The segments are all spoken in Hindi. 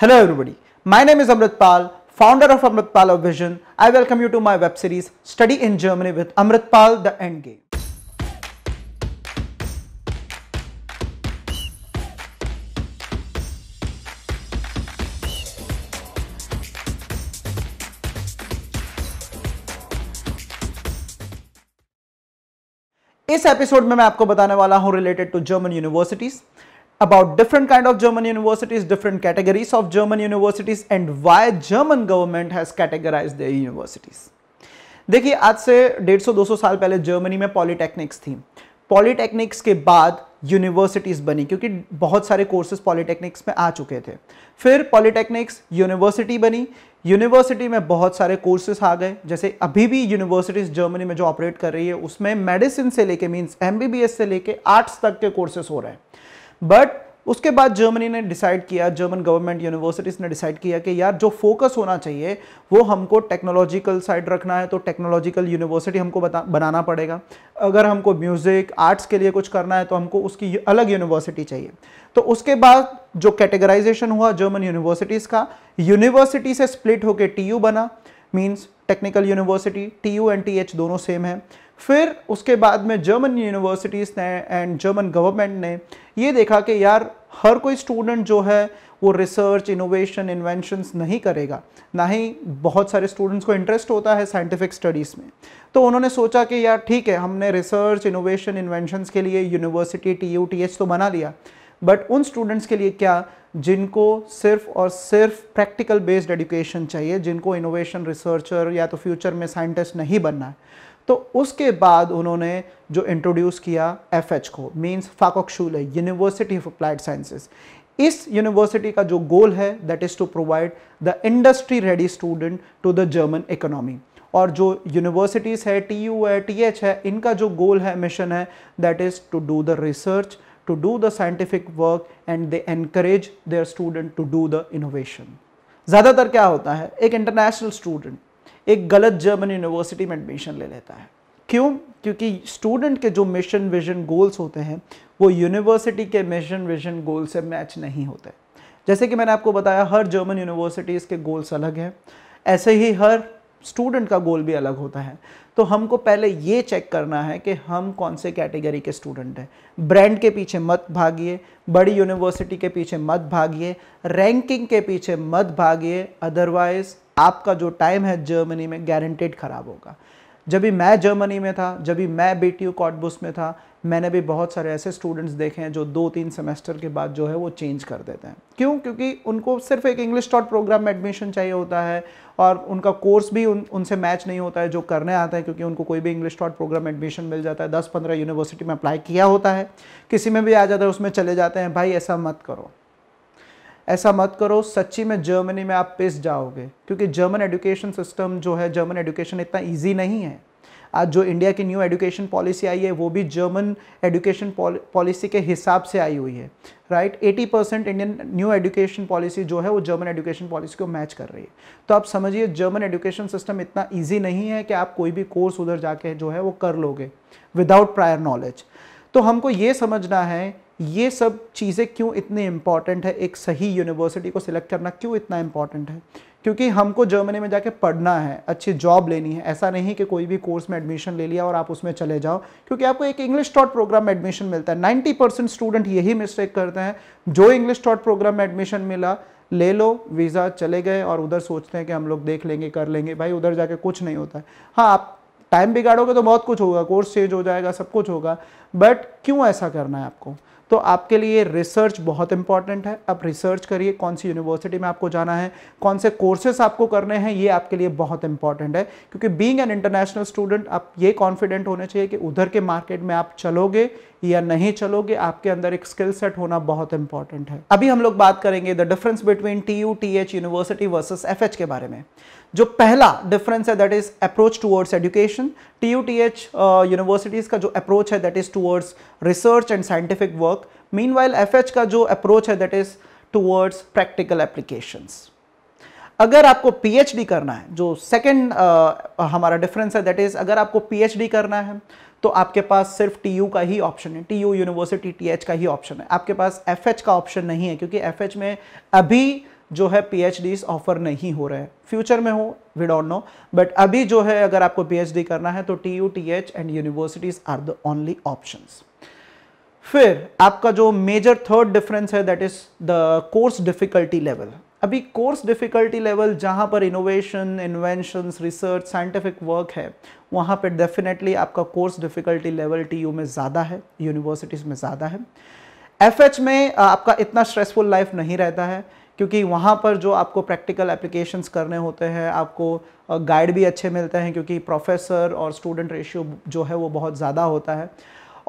Hello everybody, my name is Amritpal, founder of Amritpal of Vision. I welcome you to my web series Study in Germany with Amritpal The Endgame. इस एपिसोड में मैं आपको बताने वाला हूं related to German universities about different kind of German universities, different categories of German universities and why German government has categorized their universities. देखिए आज से 150-200 साल पहले जर्मनी में पॉलीटेक्निक्स थी पॉलिटेक्निक्स के बाद यूनिवर्सिटीज़ बनी क्योंकि बहुत सारे कोर्सेज पॉलिटेक्निक्स में आ चुके थे फिर पॉलिटेक्निक्स यूनिवर्सिटी बनी यूनिवर्सिटी में बहुत सारे कोर्सेज आ गए जैसे अभी भी यूनिवर्सिटीज़ जर्मनी में जो ऑपरेट कर रही है उसमें मेडिसिन से लेके मीन्स एम से लेके आर्ट्स तक के कोर्सेज हो रहे हैं बट उसके बाद जर्मनी ने डिसाइड किया जर्मन गवर्नमेंट यूनिवर्सिटीज़ ने डिसाइड किया कि यार जो फोकस होना चाहिए वो हमको टेक्नोलॉजिकल साइड रखना है तो टेक्नोलॉजिकल यूनिवर्सिटी हमको बता बनाना पड़ेगा अगर हमको म्यूज़िक आर्ट्स के लिए कुछ करना है तो हमको उसकी अलग यूनिवर्सिटी चाहिए तो उसके बाद जो कैटेगराइजेशन हुआ जर्मन यूनिवर्सिटीज़ का यूनिवर्सिटी से स्प्लिट होकर टी बना means technical university T and T दोनों सेम है फिर उसके बाद में जर्मन यूनिवर्सिटीज़ ने एंड जर्मन गवर्नमेंट ने ये देखा कि यार हर कोई स्टूडेंट जो है वो रिसर्च इनोवेशन इन्वेंशंस नहीं करेगा ना ही बहुत सारे स्टूडेंट्स को इंटरेस्ट होता है साइंटिफिक स्टडीज़ में तो उन्होंने सोचा कि यार ठीक है हमने रिसर्च इनोवेशन इन्वेंशंस के लिए university T U T H तो बना लिया बट उन स्टूडेंट्स के लिए क्या जिनको सिर्फ और सिर्फ प्रैक्टिकल बेस्ड एजुकेशन चाहिए जिनको इनोवेशन रिसर्चर या तो फ्यूचर में साइंटिस्ट नहीं बनना है तो उसके बाद उन्होंने जो इंट्रोड्यूस किया एफ को मीन्स फाकोक्शूल यूनिवर्सिटी ऑफ अप्लाइड साइंसेज इस यूनिवर्सिटी का जो गोल है that is to provide the industry ready student to the German economy और जो यूनिवर्सिटीज़ है टी यू है टी एच है इनका जो गोल है मिशन है that is to do the research to do the scientific work and they encourage their student to do the innovation ज़्यादातर क्या होता है एक इंटरनेशनल स्टूडेंट एक गलत जर्मन यूनिवर्सिटी में एडमिशन ले लेता है क्यों क्योंकि स्टूडेंट के जो मिशन विजन गोल्स होते हैं वो यूनिवर्सिटी के मिशन विजन गोल से मैच नहीं होते जैसे कि मैंने आपको बताया हर जर्मन यूनिवर्सिटीज़ के गोल्स अलग हैं ऐसे ही हर स्टूडेंट का गोल भी अलग होता है तो हमको पहले ये चेक करना है कि हम कौन से कैटेगरी के स्टूडेंट हैं ब्रांड के पीछे मत भागिए बड़ी यूनिवर्सिटी के पीछे मत भागिए रैंकिंग के पीछे मत भागिए अदरवाइज़ आपका जो टाइम है जर्मनी में गारंटेड ख़राब होगा जब भी मैं जर्मनी में था जब भी मैं बी टी में था मैंने भी बहुत सारे ऐसे स्टूडेंट्स देखे हैं जो दो तीन सेमेस्टर के बाद जो है वो चेंज कर देते हैं क्यों क्योंकि उनको सिर्फ एक इंग्लिश टॉट प्रोग्राम में एडमिशन चाहिए होता है और उनका कोर्स भी उन उनसे मैच नहीं होता है जो करने आता है क्योंकि उनको कोई भी इंग्लिश टॉट प्रोग्राम में एडमिशन मिल जाता है दस पंद्रह यूनिवर्सिटी में अप्लाई किया होता है किसी में भी आ जाता है उसमें चले जाते हैं भाई ऐसा मत करो ऐसा मत करो सच्ची में जर्मनी में आप पिस जाओगे क्योंकि जर्मन एजुकेशन सिस्टम जो है जर्मन एजुकेशन इतना ईजी नहीं है आज जो इंडिया की न्यू एजुकेशन पॉलिसी आई है वो भी जर्मन एजुकेशन पॉलिसी के हिसाब से आई हुई है right eighty percent Indian new education policy जो है वो जर्मन एजुकेशन पॉलिसी को मैच कर रही है तो आप समझिए जर्मन एजुकेशन सिस्टम इतना ईजी नहीं है कि आप कोई भी कोर्स उधर जाके जो है वो कर लोगे विदाउट प्रायर नॉलेज तो हमको ये समझना है ये सब चीज़ें क्यों इतनी इम्पॉर्टेंट है एक सही यूनिवर्सिटी को सिलेक्ट करना क्यों इतना इम्पॉर्टेंट है क्योंकि हमको जर्मनी में जाके पढ़ना है अच्छी जॉब लेनी है ऐसा नहीं कि कोई भी कोर्स में एडमिशन ले लिया और आप उसमें चले जाओ क्योंकि आपको एक इंग्लिश टॉट प्रोग्राम में एडमिशन मिलता है नाइन्टी परसेंट स्टूडेंट यही मिस्टेक करते हैं जो इंग्लिश टॉट प्रोग्राम में एडमिशन मिला ले लो वीज़ा चले गए और उधर सोचते हैं कि हम लोग देख लेंगे कर लेंगे भाई उधर जाके कुछ नहीं होता है हाँ आप टाइम बिगाड़ोगे तो बहुत कुछ होगा कोर्स चेंज हो जाएगा सब कुछ होगा बट क्यों ऐसा करना है आपको तो आपके लिए रिसर्च बहुत इंपॉर्टेंट है आप रिसर्च करिए कौन सी यूनिवर्सिटी में आपको जाना है कौन से कोर्सेस आपको करने हैं ये आपके लिए बहुत इंपॉर्टेंट है क्योंकि बींग एन इंटरनेशनल स्टूडेंट आप ये कॉन्फिडेंट होने चाहिए कि उधर के मार्केट में आप चलोगे या नहीं चलोगे आपके अंदर एक स्किल सेट होना बहुत इंपॉर्टेंट है अभी हम लोग बात करेंगे the difference between T U T H university versus F H के बारे में जो पहला डिफरेंस है that is approach towards education T U T H universities का जो अप्रोच है that is towards research and scientific work meanwhile F H का जो अप्रोच है that is towards practical applications अगर आपको पीएचडी करना है जो सेकंड uh, हमारा डिफरेंस है दैट इज अगर आपको पीएचडी करना है तो आपके पास सिर्फ टीयू का ही ऑप्शन है टीयू यूनिवर्सिटी टीएच का ही ऑप्शन है आपके पास एफएच का ऑप्शन नहीं है क्योंकि एफएच में अभी जो है पीएचडीज ऑफर नहीं हो रहे हैं फ्यूचर में हो वी डोंट नो बट अभी जो है अगर आपको पीएचडी करना है तो T U T H and universities are the only option फिर आपका जो मेजर थर्ड डिफरेंस है that is the course difficulty level अभी कोर्स डिफिकल्टी लेवल जहां पर innovation invention research scientific work है वहां पर डेफिनेटली आपका course difficulty level T U में ज़्यादा है यूनिवर्सिटीज़ में ज़्यादा है एफ में आपका इतना स्ट्रेसफुल लाइफ नहीं रहता है क्योंकि वहाँ पर जो आपको प्रैक्टिकल एप्लीकेशंस करने होते हैं आपको गाइड भी अच्छे मिलते हैं क्योंकि प्रोफेसर और स्टूडेंट रेशियो जो है वो बहुत ज़्यादा होता है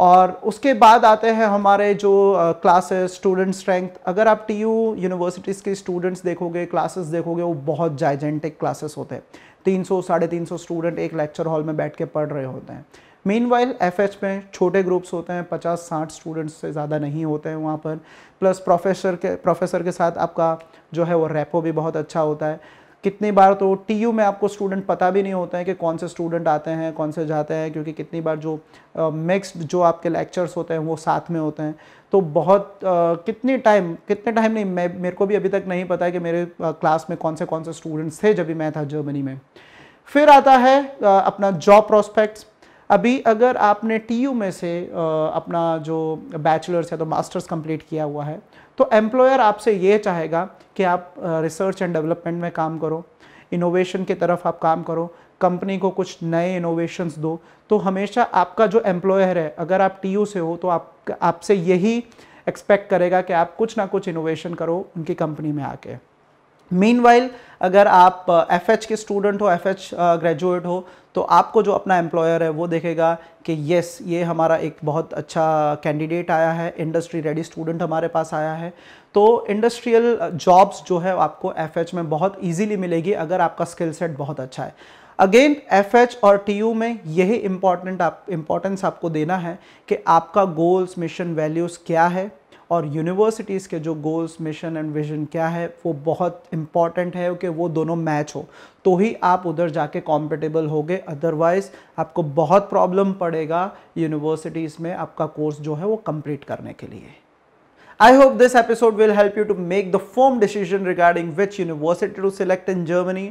और उसके बाद आते हैं हमारे जो क्लासेस स्टूडेंट स्ट्रेंथ अगर आप टीयू यूनिवर्सिटीज़ के स्टूडेंट्स देखोगे क्लासेस देखोगे वो बहुत जाइजेंटिक क्लासेस होते हैं तीन सौ साढ़े तीन सौ स्टूडेंट एक लेक्चर हॉल में बैठ के पढ़ रहे होते हैं मेन वाइल एफ में छोटे ग्रुप्स होते हैं पचास साठ स्टूडेंट्स से ज़्यादा नहीं होते हैं वहाँ पर प्लस प्रोफेसर के प्रोफेसर के साथ आपका जो है वो रेपो भी बहुत अच्छा होता है कितनी बार तो टी में आपको स्टूडेंट पता भी नहीं होता है कि कौन से स्टूडेंट आते हैं कौन से जाते हैं क्योंकि कितनी बार जो मिक्स्ड जो आपके लेक्चर्स होते हैं वो साथ में होते हैं तो बहुत uh, कितने टाइम कितने टाइम नहीं मैं मेरे को भी अभी तक नहीं पता है कि मेरे क्लास में कौन से कौन से स्टूडेंट्स थे जब भी मैं था जर्मनी में फिर आता है uh, अपना जॉब प्रॉस्पेक्ट्स अभी अगर आपने यू में से अपना जो बैचलर्स या तो मास्टर्स कंप्लीट किया हुआ है तो एम्प्लॉयर आपसे ये चाहेगा कि आप रिसर्च एंड डेवलपमेंट में काम करो इनोवेशन की तरफ आप काम करो कंपनी को कुछ नए इनोवेशंस दो तो हमेशा आपका जो एम्प्लॉयर है अगर आप टी से हो तो आप आपसे यही एक्सपेक्ट करेगा कि आप कुछ ना कुछ इनोवेशन करो उनकी कंपनी में आके मीन अगर आप एफ के स्टूडेंट हो एफ ग्रेजुएट हो तो आपको जो अपना एम्प्लॉयर है वो देखेगा कि यस ये हमारा एक बहुत अच्छा कैंडिडेट आया है इंडस्ट्री रेडी स्टूडेंट हमारे पास आया है तो इंडस्ट्रियल जॉब्स जो है आपको एफ में बहुत ईजीली मिलेगी अगर आपका स्किल सेट बहुत अच्छा है अगेन एफ और टी में यही इम्पॉर्टेंट आप इम्पॉर्टेंस आपको देना है कि आपका गोल्स मिशन वैल्यूज़ क्या है और यूनिवर्सिटीज़ के जो गोल्स मिशन एंड विजन क्या है वो बहुत इंपॉर्टेंट है कि वो दोनों मैच हो तो ही आप उधर जाके कॉम्पिटेबल होगे अदरवाइज़ आपको बहुत प्रॉब्लम पड़ेगा यूनिवर्सिटीज़ में आपका कोर्स जो है वो कंप्लीट करने के लिए I hope this episode will help you to make the firm decision regarding which university to select in Germany.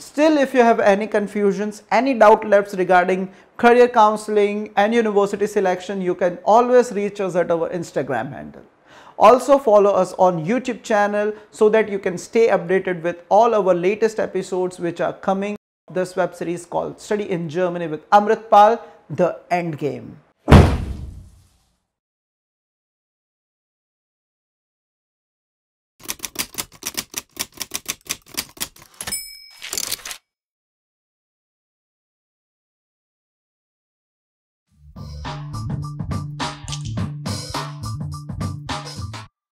Still, if you have any confusions, any doubt left regarding career counseling and university selection, you can always reach us at our Instagram handle. Also follow us on YouTube channel so that you can stay updated with all our latest episodes which are coming. This web series called Study in Germany with Amritpal, The Endgame. Thank you.